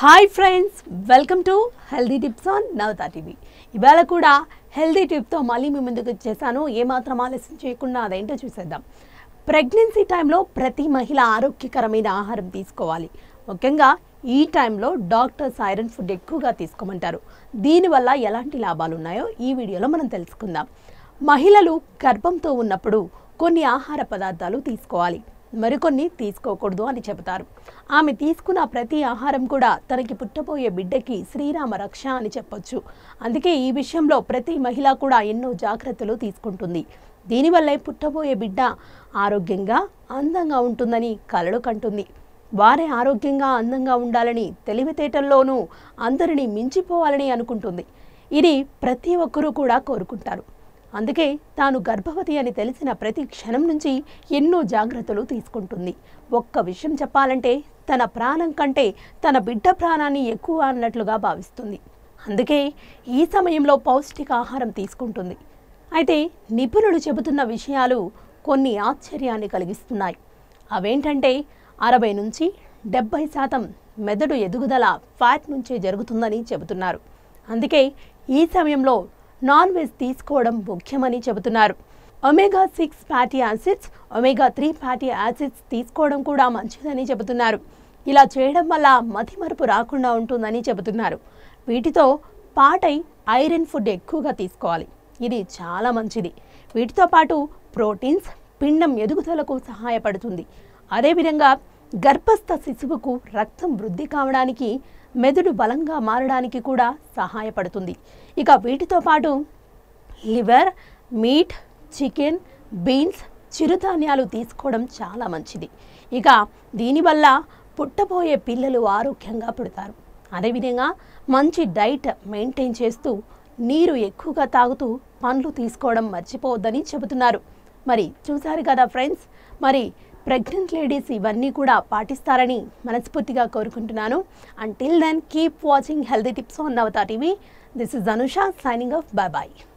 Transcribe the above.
hi friends welcome to healthy tips on Navata TV ఇవాళ కూడా healthy టిప్తో మళ్ళీ మీ ముందుకు వచ్చేసాను ఏమాత్రం ఆలస్యం చేయకుండా అదేంటో చూసేద్దాం ప్రెగ్నెన్సీ టైంలో ప్రతి మహిళ ఆరోగ్యకరమైన ఆహారం తీసుకోవాలి ముఖ్యంగా ఈ టైంలో డాక్టర్స్ ఐరన్ ఫుడ్ ఎక్కువగా తీసుకోమంటారు దీనివల్ల ఎలాంటి లాభాలు ఉన్నాయో ఈ వీడియోలో మనం తెలుసుకుందాం మహిళలు గర్భంతో ఉన్నప్పుడు కొన్ని ఆహార పదార్థాలు తీసుకోవాలి మరికొన్ని తీసుకోకూడదు అని చెబుతారు ఆమె తీసుకున్న ప్రతి ఆహారం కూడా తనకి పుట్టబోయే బిడ్డకి శ్రీరామ రక్ష అని చెప్పొచ్చు అందుకే ఈ విషయంలో ప్రతి మహిళ కూడా ఎన్నో జాగ్రత్తలు తీసుకుంటుంది దీనివల్లే పుట్టబోయే బిడ్డ ఆరోగ్యంగా అందంగా ఉంటుందని కలలు కంటుంది వారే ఆరోగ్యంగా అందంగా ఉండాలని తెలివితేటల్లోనూ అందరినీ మించిపోవాలని అనుకుంటుంది ఇది ప్రతి ఒక్కరూ కూడా కోరుకుంటారు అందుకే తాను గర్భవతి అని తెలిసిన ప్రతి క్షణం నుంచి ఎన్నో జాగ్రత్తలు తీసుకుంటుంది ఒక్క విషయం చెప్పాలంటే తన ప్రాణం కంటే తన బిడ్డ ప్రాణాన్ని ఎక్కువ అన్నట్లుగా భావిస్తుంది అందుకే ఈ సమయంలో పౌష్టిక ఆహారం తీసుకుంటుంది అయితే నిపుణులు చెబుతున్న విషయాలు కొన్ని ఆశ్చర్యాన్ని కలిగిస్తున్నాయి అవేంటంటే అరవై నుంచి డెబ్బై శాతం మెదడు ఎదుగుదల ఫ్యాట్ నుంచే జరుగుతుందని చెబుతున్నారు అందుకే ఈ సమయంలో నాన్ వెజ్ తీసుకోవడం ముఖ్యమని చెబుతున్నారు omega six fatty acids omega three fatty acids తీసుకోవడం కూడా మంచిదని చెబుతున్నారు ఇలా చేయడం వల్ల మతిమరుపు రాకుండా ఉంటుందని చెబుతున్నారు వీటితో పాటై ఐరన్ ఫుడ్ ఎక్కువగా తీసుకోవాలి ఇది చాలా మంచిది వీటితో పాటు ప్రోటీన్స్ పిండం ఎదుగుదలకు సహాయపడుతుంది అదేవిధంగా గర్భస్థ శిశువుకు రక్తం వృద్ధి కావడానికి మెదడు బలంగా మారడానికి కూడా సహాయపడుతుంది ఇక వీటితో పాటు లివర్ మీట్ చికెన్ బీన్స్ చిరుధాన్యాలు తీసుకోవడం చాలా మంచిది ఇక దీనివల్ల పుట్టబోయే పిల్లలు ఆరోగ్యంగా పుడతారు అదేవిధంగా మంచి డైట్ మెయింటైన్ చేస్తూ నీరు ఎక్కువగా తాగుతూ పండ్లు తీసుకోవడం మర్చిపోవద్దని చెబుతున్నారు మరి చూసారు కదా ఫ్రెండ్స్ మరి ప్రెగ్నెంట్ లేడీస్ ఇవన్నీ కూడా పాటిస్తారని మనస్ఫూర్తిగా కోరుకుంటున్నాను until then keep watching healthy tips on Navata TV this is Anusha signing off bye bye